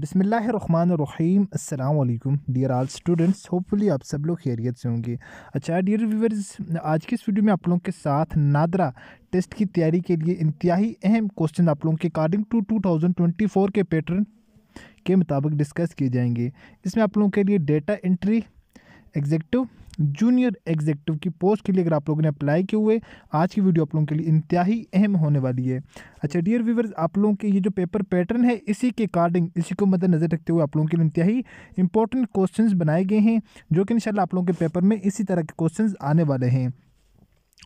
बिसमीम अल्लाम डियर आल students hopefully आप सब लोग खैरियत से होंगे अच्छा डियर व्यूवर्स आज के इस वीडियो में आप लोगों के साथ नादरा टेस्ट की तैयारी के लिए इंतहाई अहम क्वेश्चन आप लोगों के अकॉर्डिंग टू 2024 के पैटर्न के मुताबिक डिस्कस किए जाएंगे इसमें आप लोगों के लिए data entry executive junior executive की पोस्ट के लिए अगर आप लोगों ने अप्लाई किए हुए आज की वीडियो आप लोगों के लिए इंतहा अहम होने वाली है अच्छा डियर व्यूवर्स आप लोगों के ये जो पेपर पैटर्न है इसी के अकॉर्डिंग इसी को मद्देनज़र रखते हुए आप लोगों के लिए इंतहाई इंपॉर्टेंट क्वेश्चन बनाए गए हैं जो कि इन आप लोगों के पेपर में इसी तरह के क्वेश्चन आने वाले हैं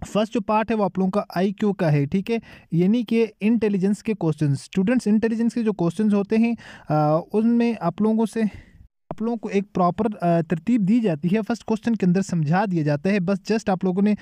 फर्स्ट जो पार्ट है वो आप लोगों का आईक्यू का है ठीक है यानी कि इंटेलिजेंस के क्वेश्चन स्टूडेंट्स इंटेलिजेंस के जो क्वेश्चन होते हैं उनमें आप लोगों से आप लोगों को एक प्रॉपर तरतीब दी जाती है फर्स्ट क्वेश्चन के अंदर समझा दिया जाता है बस जस्ट आप लोगों ने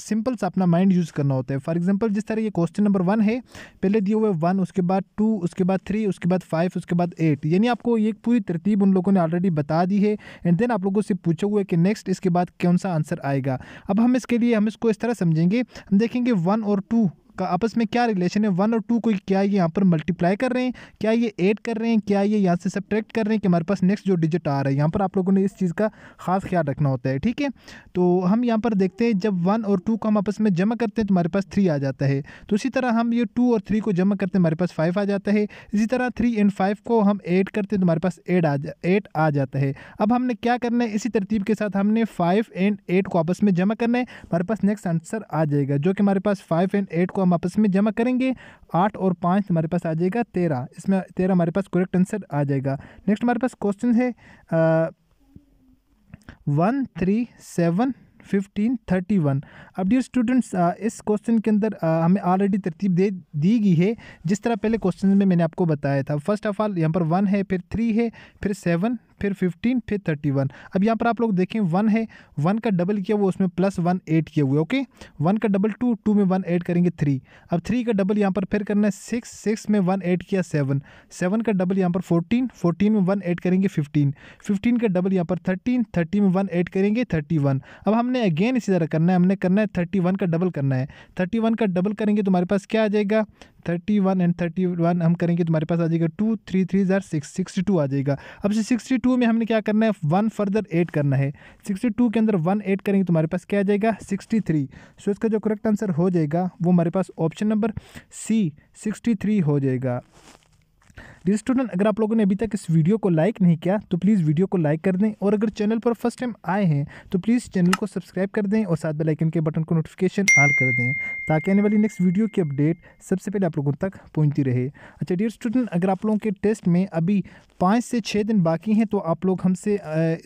सिंपल सा अपना माइंड यूज़ करना होता है फॉर एग्जाम्पल जिस तरह ये क्वेश्चन नंबर वन है पहले दिए हुए वन उसके बाद टू उसके बाद थ्री उसके बाद फाइव उसके बाद एट यानी आपको ये पूरी तरतीब उन लोगों ने ऑलरेडी बता दी है एंड देन आप लोगों से पूछे हुए कि नेक्स्ट इसके बाद कौन सा आंसर आएगा अब हम इसके लिए हम इसको इस तरह समझेंगे हम देखेंगे वन और टू का आपस में क्या रिलेशन है वन और टू को क्या ये यहाँ पर मल्टीप्लाई कर रहे हैं क्या ये एड कर रहे हैं क्या ये यहाँ से सब्ट्रैक्ट कर रहे हैं कि हमारे पास नेक्स्ट जो डिजिट आ रहा है यहाँ पर आप लोगों ने इस चीज़ का खास ख्याल रखना होता है ठीक है तो हम यहाँ पर देखते हैं जब वन और टू को हम आपस में जमा करते हैं तो हमारे पास थ्री आ जाता है तो इसी तरह हम ये टू और थ्री को जमा करते हैं हमारे पास फाइव आ जाता है इसी तरह थ्री एंड फाइव को हम एड करते हैं तो हमारे पास एड आ जा एट आ जाता है अब हमने क्या करना है इसी तरतीब के साथ हमने फाइव एंड एट को आपस में जमा करना है हमारे पास नेक्स्ट आंसर आ जाएगा जो कि हमारे पास फाइव एंड एट को हम आपस में जमा करेंगे आठ और पाँच हमारे पास आ जाएगा तेरह इसमें तेरह हमारे पास करेक्ट आंसर आ जाएगा नेक्स्ट हमारे पास क्वेश्चन है one three seven fifteen thirty one अब डियर स्टूडेंट्स इस क्वेश्चन के अंदर हमें ऑलरेडी तरतीब दे दी गई है जिस तरह पहले क्वेश्चन में मैंने आपको बताया था फर्स्ट ऑफ ऑल यहाँ पर वन है फिर थ्री है फिर सेवन फिर फिफ्टीन फिर थर्टी वन अब यहाँ पर आप लोग देखें वन है वन का डबल किया हुआ उसमें प्लस वन एट किए हुए ओके वन का डबल टू टू में वन एड करेंगे थ्री अब थ्री का डबल यहाँ पर फिर करना है सिक्स सिक्स में वन एड किया सेवन सेवन का डबल यहाँ पर फोर्टीन फोर्टीन में वन एड करेंगे फिफ्टीन फिफ्टीन का डबल यहाँ पर थर्टीन थर्टी में वन एड करेंगे थर्टी वन अब हमने अगेन इसी तरह करना है हमने करना है थर्टी वन का डबल करना है थर्टी वन का डबल करेंगे तुम्हारे तो पास क्या आ जाएगा thirty one and thirty one हम करेंगे तुम्हारे तो पास आ जाएगा टू थ्री थ्री ज़ार सिक्स सिक्सटी टू आ जाएगा अब से सिक्सटी टू में हमने क्या करना है वन फर्दर एड करना है सिक्सटी टू के अंदर वन एड करेंगे तुम्हारे तो पास क्या आ जाएगा सिक्सटी थ्री सो इसका जो करेक्ट आंसर हो जाएगा वो हमारे पास option number C sixty three हो जाएगा डियर स्टूडेंट अगर आप लोगों ने अभी तक इस वीडियो को लाइक नहीं किया तो प्लीज़ वीडियो को लाइक कर दें और अगर चैनल पर फर्स्ट टाइम आए हैं तो प्लीज़ चैनल को सब्सक्राइब कर दें और साथ बेलाइकन के बटन को नोटिफिकेशन ऑल कर दें ताकि आने वाली नेक्स्ट वीडियो की अपडेट सबसे पहले आप लोगों तक पहुँचती रहे अच्छा डियर स्टूडेंट अगर आप लोगों के टेस्ट में अभी पाँच से छः दिन बाकी हैं तो आप लोग हमसे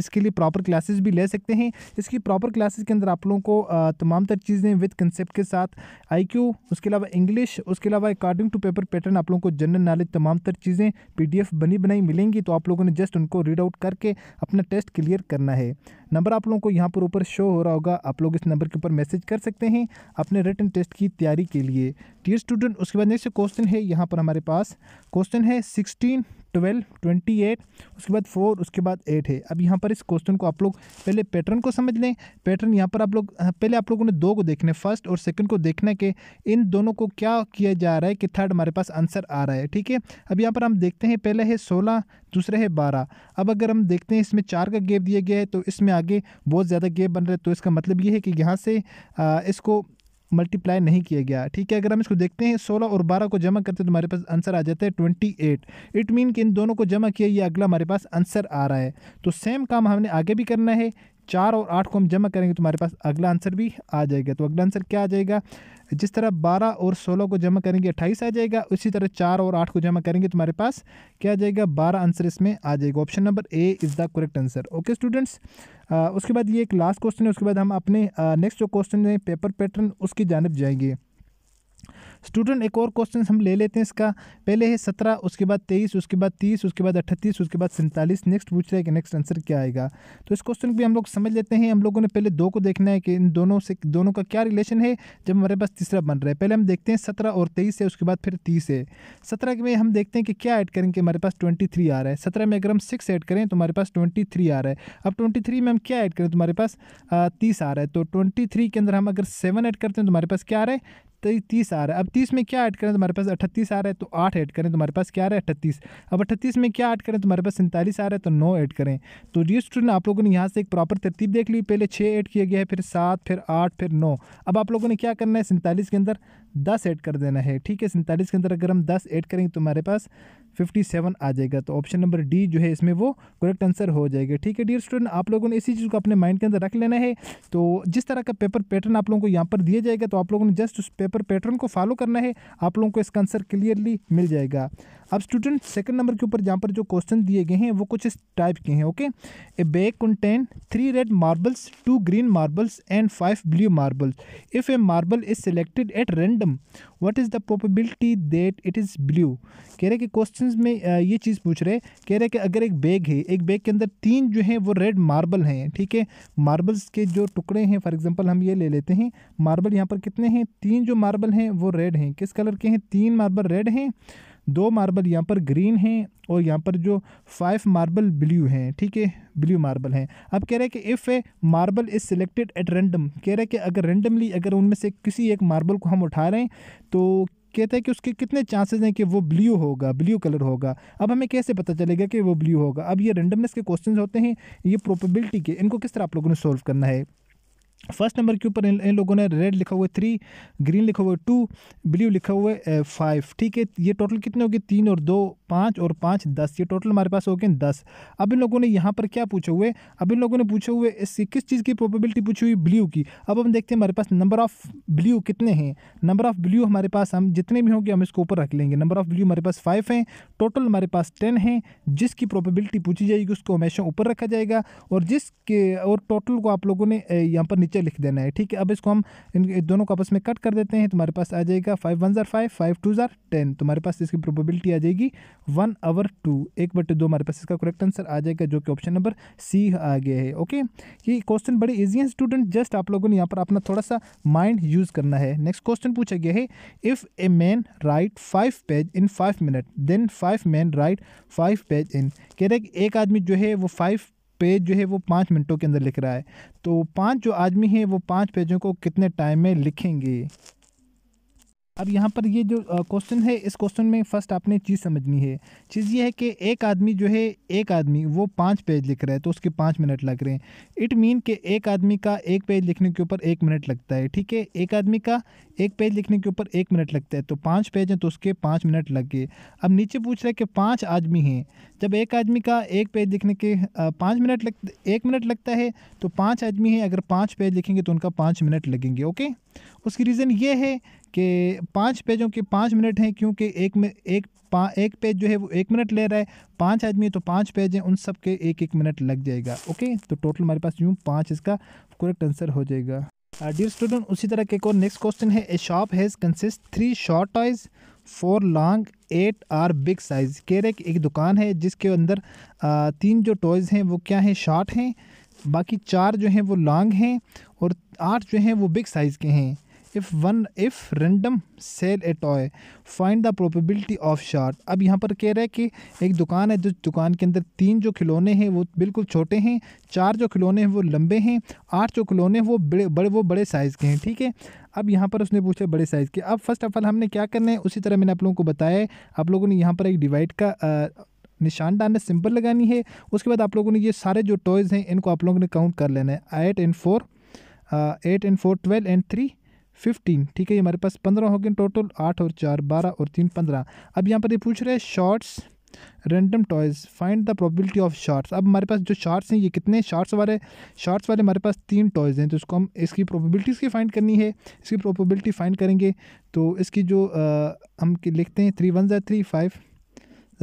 इसके लिए प्रॉपर क्लासेस भी ले सकते हैं इसकी प्रॉपर क्लासेस के अंदर आप लोगों को तमाम तर चीज़ें विद कंसेप्ट के साथ आई उसके अलावा इंग्लिश उसके अलावा अकॉर्डिंग टू पेपर पैटर्न आप लोगों को जनरल नॉलेज तमाम तर चीज़ें में पीडीएफ बनी बनाई मिलेंगी तो आप लोगों ने जस्ट उनको रीड आउट करके अपना टेस्ट क्लियर करना है नंबर आप लोगों को यहाँ पर ऊपर शो हो रहा होगा आप लोग इस नंबर के ऊपर मैसेज कर सकते हैं अपने रिटर्न टेस्ट की तैयारी के लिए टीयर स्टूडेंट उसके बाद नेक्स्ट क्वेश्चन है यहाँ पर हमारे पास क्वेश्चन है सिक्सटीन ट्वेल्व ट्वेंटी एट उसके बाद फोर उसके बाद एट है अब यहाँ पर इस क्वेश्चन को आप लोग पहले पैटर्न को समझ लें पैटर्न यहाँ पर आप लोग हाँ, पहले आप लोगों ने दो को देखने फर्स्ट और सेकंड को देखना कि इन दोनों को क्या किया जा रहा है कि थर्ड हमारे पास आंसर आ रहा है ठीक है अब यहाँ पर हम देखते हैं पहले है सोलह दूसरा है बारह अब अगर हम देखते हैं इसमें चार का गेप दिया गया है तो इसमें आगे बहुत ज़्यादा गेप बन रहा है तो इसका मतलब ये है कि यहाँ से इसको मल्टीप्लाई नहीं किया गया ठीक है अगर हम इसको देखते हैं सोलह और बारह को जमा करते हैं तो हमारे पास आंसर आ जाता है ट्वेंटी एट इट मीन कि इन दोनों को जमा किया ये अगला हमारे पास आंसर आ रहा है तो सेम काम हमने आगे भी करना है चार और आठ को हम जमा करेंगे तो हमारे पास अगला आंसर भी आ जाएगा तो अगला आंसर क्या आ जाएगा जिस तरह बारह और सोलह को जमा करेंगे अट्ठाईस आ जाएगा उसी तरह चार और आठ को जमा करेंगे तुम्हारे तो पास क्या आ जाएगा बारह आंसर इसमें आ जाएगा option number A is the correct answer okay students उसके बाद ये एक लास्ट क्वेश्चन है उसके बाद हम अपने नेक्स्ट जो क्वेश्चन है पेपर पैटर्न उसकी जानब जाएंगे स्टूडेंट एक और क्वेश्चन हम ले लेते हैं इसका पहले है सत्रह उसके बाद तेईस उसके बाद तीस उसके बाद अट्ठतीस उसके बाद सैंतालीस नेक्स्ट पूछ रहे हैं कि नेक्स्ट आंसर क्या आएगा तो इस क्वेश्चन को भी हम लोग समझ लेते हैं हम लोगों ने पहले दो को देखना है कि इन दोनों से दोनों का क्या रिलेशन है जब हमारे पास तीसरा बन रहा है पहले हम देखते हैं सत्रह और तेईस है उसके बाद फिर तीस है सत्रह में हम देखते हैं कि क्या ऐड करेंगे हमारे पास ट्वेंटी थ्री आ रहा है सत्रह में अगर हम सिक्स ऐड करें तो हमारे पास ट्वेंटी थ्री आ रहा है अब ट्वेंटी थ्री में हम क्या ऐड करें तुम्हारे तो पास तीस आ रहा है तो ट्वेंटी थ्री के अंदर हम अगर सेवन ऐड करते हैं तो हमारे पास क्या आ रहा है तेईस तीस आ रहा है अब तीस में क्या ऐड करें तुम्हारे तो पास अट्ठतीस आ रहा है तो आठ ऐड करें तुम्हारे तो पास क्या आ रहा है अट्ठतीस अब अट्ठतीस में क्या ऐड करें तुम्हारे तो पास सैंतालीस आ रहा है तो नौ ऐड करें तो ये स्टूडेंट आप लोगों ने यहाँ से एक प्रॉपर तरतीब देख ली पहले छः ऐड किया गया है फिर सात फिर आठ फिर नौ अब आप लोगों ने क्या करना है सैंतालीस के अंदर दस ऐड कर देना है ठीक है सैंतालीस के अंदर अगर हम दस ऐड करेंगे तुम्हारे पास 57 आ जाएगा तो ऑप्शन नंबर डी जो है इसमें वो करेक्ट आंसर हो जाएगा ठीक है डियर स्टूडेंट आप लोगों ने इसी चीज़ को अपने माइंड के अंदर रख लेना है तो जिस तरह का पेपर पैटर्न आप लोगों को यहाँ पर दिया जाएगा तो आप लोगों ने जस्ट उस पेपर पैटर्न को फॉलो करना है आप लोगों को इसका आंसर क्लियरली मिल जाएगा अब स्टूडेंट सेकंड नंबर के ऊपर जहाँ पर जो क्वेश्चन दिए गए हैं वो कुछ इस टाइप के हैं okay a bag contain three red marbles two green marbles and five blue marbles if a marble is selected at random what is the probability that it is blue कह रहे कि क्वेश्चन में ये चीज़ पूछ रहे कह रहे कि अगर एक बैग है एक बैग के अंदर तीन जो हैं वो रेड मार्बल हैं ठीक है मार्बल्स के जो टुकड़े हैं फॉर एग्जाम्पल हम ये ले लेते हैं मार्बल यहाँ पर कितने हैं तीन जो मार्बल हैं वो रेड हैं किस कलर के हैं तीन मार्बल रेड हैं दो मार्बल यहाँ पर ग्रीन हैं और यहाँ पर जो फाइव मार्बल ब्लू हैं ठीक है ब्लू मार्बल हैं अब कह रहे हैं कि if a marble is selected at random कह रहे हैं कि अगर रेंडमली अगर उनमें से किसी एक मार्बल को हम उठा रहे हैं तो कहते हैं कि उसके कितने चांसेस हैं कि वो ब्लू होगा ब्लू कलर होगा अब हमें कैसे पता चलेगा कि वो ब्लू होगा अब ये रेंडमनेस के क्वेश्चंस होते हैं ये प्रोबेबिलिटी के इनको किस तरह आप लोगों ने सॉल्व करना है फर्स्ट नंबर के ऊपर इन, लोगों ने रेड लिखा हुआ है थ्री ग्रीन लिखा हुआ है टू ब्लू लिखा हुआ है फाइव eh, ठीक है ये टोटल कितने हो गए तीन और दो पाँच और पाँच दस ये टोटल हमारे पास हो गए दस अब इन लोगों ने यहाँ पर क्या पूछे हुए अब इन लोगों ने पूछे हुए इससे किस चीज़ की प्रोबेबिलिटी पूछी हुई ब्लू की अब हम देखते हैं हमारे पास नंबर ऑफ़ ब्लू कितने हैं नंबर ऑफ़ ब्लू हमारे पास हम जितने भी होंगे हम इसको ऊपर रख लेंगे नंबर ऑफ़ ब्लू हमारे पास फाइव हैं टोटल हमारे पास टेन हैं जिसकी प्रोबेबिलिटी पूछी जाएगी उसको हमेशा ऊपर रखा जाएगा और जिसके और टोटल को आप लोगों ने eh, यहाँ पर नीचे लिख देना है ठीक है अब इसको हम इन दोनों को आपस में कट कर देते हैं तुम्हारे पास आ जाएगा फाइव वन ज़ार फाइव फाइव टू ज़ार टेन तुम्हारे पास इसकी प्रोबेबिलिटी आ जाएगी वन आवर टू एक बटे दो हमारे पास इसका करेक्ट आंसर आ जाएगा जो कि ऑप्शन नंबर सी आ गया है ओके ये क्वेश्चन बड़े ईजी है स्टूडेंट जस्ट आप लोगों ने यहाँ पर अपना थोड़ा सा माइंड यूज़ करना है नेक्स्ट क्वेश्चन पूछा गया है if a man write five page in five minute then five man write five page in कह रहे एक आदमी जो है वो फाइव पेज जो है वो पाँच मिनटों के अंदर लिख रहा है तो पाँच जो आदमी हैं वो पाँच पेजों को कितने टाइम में लिखेंगे अब यहाँ पर ये जो क्वेश्चन है इस क्वेश्चन में फर्स्ट आपने चीज़ समझनी है चीज़ ये है कि एक आदमी जो है एक आदमी वो पाँच पेज लिख रहा है तो उसके पाँच मिनट लग रहे हैं इट मीन कि एक आदमी का एक पेज लिखने के ऊपर एक मिनट लगता है ठीक है एक आदमी का एक पेज लिखने के ऊपर एक मिनट लगता है तो पाँच पेज हैं तो उसके पाँच मिनट लग गए अब नीचे पूछ रहे हैं कि पाँच आदमी हैं जब एक आदमी का एक पेज लिखने के पाँच मिनट लग एक मिनट लगता है तो पाँच आदमी हैं अगर पाँच पेज लिखेंगे तो उनका पाँच मिनट लगेंगे ओके उसकी रीज़न ये है कि पाँच पेजों के पाँच मिनट हैं क्योंकि एक में एक पा एक पेज जो है वो एक मिनट ले रहा है पाँच आदमी है तो पाँच पेज हैं उन सब के एक एक मिनट लग जाएगा ओके तो टोटल हमारे पास यूँ पाँच इसका करेक्ट आंसर हो जाएगा डियर uh, स्टूडेंट उसी तरह के एक और नेक्स्ट क्वेश्चन है a shop has consist three short toys four long eight are big size कह रहे एक दुकान है जिसके अंदर uh, तीन जो टॉयज़ हैं वो क्या हैं शॉर्ट हैं बाकी चार जो हैं वो लॉन्ग हैं और आठ जो हैं वो बिग साइज़ के हैं if one if random sell a toy find the probability of short अब यहाँ पर कह रहा है कि एक दुकान है जो दुकान के अंदर तीन जो खिलौने हैं वो बिल्कुल छोटे हैं चार जो खिलौने हैं वो लंबे हैं आठ जो खिलौने वो बड़े बड़े वो बड़े साइज़ के हैं ठीक है अब यहाँ पर उसने पूछा बड़े साइज़ के अब फर्स्ट ऑफ़ ऑल हमने क्या करना है उसी तरह मैंने आप लोगों को बताया आप लोगों ने यहाँ पर एक डिवाइड का आ, निशान डालने सिंपल लगानी है उसके बाद आप लोगों ने ये सारे जो टॉयज़ हैं इनको आप लोगों ने काउंट कर लेना है eight and four eight and four twelve and three fifteen ठीक है ये हमारे पास पंद्रह हो गए टोटल आठ और चार बारह और तीन पंद्रह अब यहाँ पर ये पूछ रहे हैं shorts random toys find the probability of shorts अब हमारे पास जो शॉर्ट्स हैं ये कितने शॉर्ट्स वाले शॉर्ट्स वाले हमारे पास तीन टॉयज़ हैं तो इसको हम इसकी प्रोबेबिलिटीज़ की फाइंड करनी है इसकी प्रोबेबिलिटी फाइंड करेंगे तो इसकी जो आ, हम लिखते हैं थ्री वन ज़ा थ्री फाइव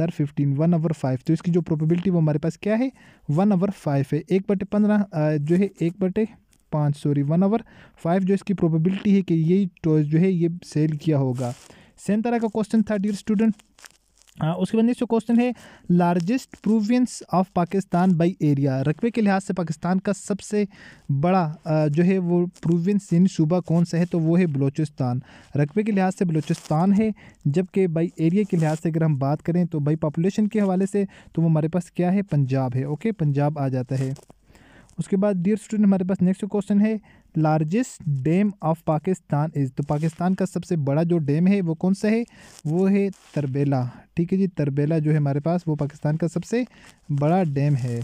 हज़ार फिफ्टीन वन ओवर फाइव तो इसकी जो प्रोबेबिलिटी वो हमारे पास क्या है वन ओवर फाइव है एक बटे पंद्रह जो है एक बटे पाँच सॉरी वन ओवर फाइव जो इसकी प्रोबेबिलिटी है कि यही टॉयस तो जो है ये सेल किया होगा सेम तरह का क्वेश्चन था डियर स्टूडेंट हाँ, उसके बाद नेक्स्ट क्वेश्चन है largest province of Pakistan by area रकबे के लिहाज से पाकिस्तान का सबसे बड़ा जो है वो प्रोविंस यानी सूबा कौन सा है तो वो है बलूचिस्तान रकबे के लिहाज से बलूचिस्तान है जबकि बाई एरिया के लिहाज से अगर हम बात करें तो बाई पॉपुलेशन के हवाले से तो वो हमारे पास क्या है पंजाब है ओके पंजाब आ जाता है उसके बाद डियर स्टूडेंट हमारे पास नेक्स्ट क्वेश्चन है largest dam of Pakistan is तो पाकिस्तान का सबसे बड़ा जो डैम है वो कौन सा है वो है तरबेला ठीक है जी तरबेला जो है हमारे पास वो पाकिस्तान का सबसे बड़ा डैम है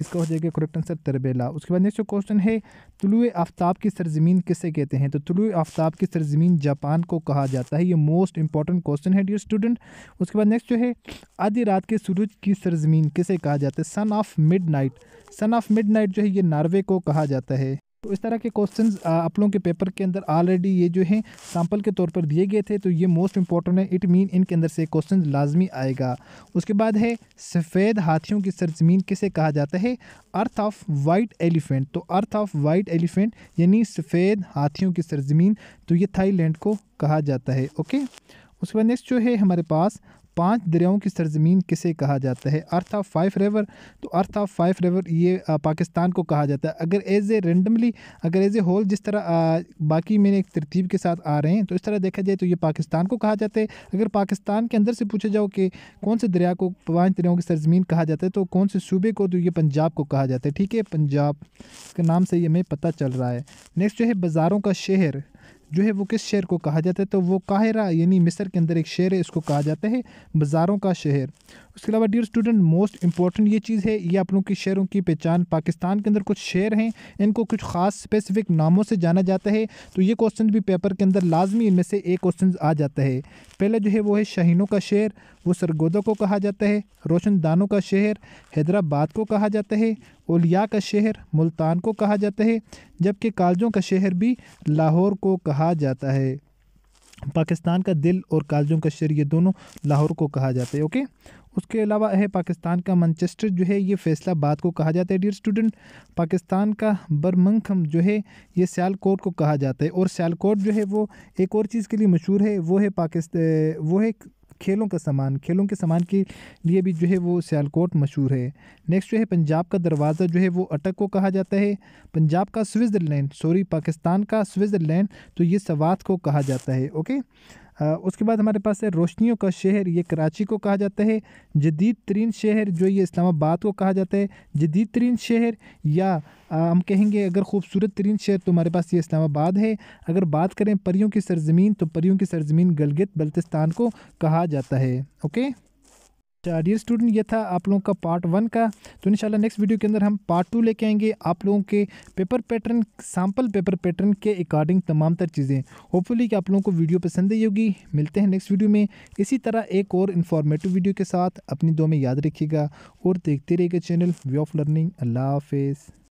इसका हो जाएगा करेक्ट आंसर तरबेला उसके बाद नेक्स्ट क्वेश्चन है तुलु आफ्ताब की सरजमीन किसे कहते हैं तो तुलु आफ्ताब की सरजमीन जापान को कहा जाता है ये मोस्ट इंपॉर्टेंट क्वेश्चन है डियर स्टूडेंट उसके बाद नेक्स्ट जो है आधी रात के सूरज की सरजमीन किसे कहा जाता है son of mid son of mid जो है ये नार्वे को कहा जाता है तो इस तरह के क्वेश्चन आप लोगों के पेपर के अंदर ऑलरेडी ये जो है सैंपल के तौर पर दिए गए थे तो ये मोस्ट इंपॉर्टेंट है इट मीन इनके अंदर से क्वेश्चन लाजमी आएगा उसके बाद है सफ़ेद हाथियों की सरजमीन किसे कहा जाता है अर्थ ऑफ वाइट एलिफेंट तो अर्थ ऑफ वाइट एलिफेंट यानी सफ़ेद हाथियों की सरजमीन तो ये थाईलैंड को कहा जाता है ओके उसके बाद नेक्स्ट जो है हमारे पास पांच दरियाओं की सरजमीन किसे कहा जाता है अर्थ ऑफ फाइव रेवर तो अर्थ ऑफ फाइव रेवर ये पाकिस्तान को कहा जाता है अगर एज ए रेंडमली अगर एज ए होल जिस तरह बाकी मैंने एक तरतीब के साथ आ रहे हैं तो इस तरह देखा जाए तो ये पाकिस्तान को कहा जाता है अगर पाकिस्तान के अंदर से पूछा जाओ कि कौन से दरिया को पाँच दरियाओं की सरजमीन कहा जाता है तो कौन से सूबे को तो ये पंजाब को कहा जाता है ठीक है पंजाब के नाम से ये हमें पता चल रहा है नेक्स्ट जो है बाज़ारों का शहर जो है वो किस शहर को कहा जाता है तो वो काहिरा यानी मिस्र के अंदर एक शहर है इसको कहा जाता है बाज़ारों का शहर उसके अलावा डियर स्टूडेंट मोस्ट इंपॉर्टेंट ये चीज़ है ये आप लोगों की शहरों की पहचान पाकिस्तान के अंदर कुछ शहर हैं इनको कुछ खास स्पेसिफिक नामों से जाना जाता है तो ये क्वेश्चन भी पेपर के अंदर लाजमी इनमें से एक क्वेश्चन आ जाता है पहला जो है वो है शाहीनों का शेर वो सरगोदा को कहा जाता है रोशनदानों का शहर हैदराबाद को कहा जाता है ओलिया का शहर मुल्तान को कहा जाता है जबकि कालजों का शहर भी लाहौर को कहा जाता है पाकिस्तान का दिल और काजों का शर ये दोनों लाहौर को कहा जाता है ओके उसके अलावा है पाकिस्तान का मंचेस्टर जो है ये फैसलाबाद को कहा जाता है डियर स्टूडेंट पाकिस्तान का बरमंगम जो है ये सियालकोट को कहा जाता है और सियालकोट जो है वो एक और चीज़ के लिए मशहूर है वो है पाकिस्तान वो है खेलों का सामान खेलों के सामान के लिए भी जो है वो सियालकोट मशहूर है नेक्स्ट जो है पंजाब का दरवाज़ा जो है वो अटक को कहा जाता है पंजाब का स्विट्ज़रलैंड सॉरी पाकिस्तान का स्विट्ज़रलैंड तो ये सवात को कहा जाता है ओके उसके बाद हमारे पास है रोशनियों का शहर ये कराची को कहा जाता है जदीद तरीन शहर जो ये इस्लामाबाद को कहा जाता है जदीद तरीन शहर या आ, हम कहेंगे अगर खूबसूरत तरीन शहर तो हमारे पास ये इस्लामाबाद है अगर बात करें परियों की सरजमीन तो परियों की सरजमीन गलगित बल्तिस्तान को कहा जाता है ओके डियर स्टूडेंट uh, ये था आप लोगों का पार्ट वन का तो इंशाल्लाह नेक्स्ट वीडियो के अंदर हम पार्ट टू लेके आएंगे आप लोगों के paper pattern sample paper pattern के अकॉर्डिंग तमाम तर चीज़ें होपफुली कि आप लोगों को वीडियो पसंद आई होगी मिलते हैं नेक्स्ट वीडियो में इसी तरह एक और इन्फॉर्मेटिव वीडियो के साथ अपनी दो में याद रखिएगा और देखते रहिएगा चैनल वे ऑफ लर्निंग अल्लाह हाफिज़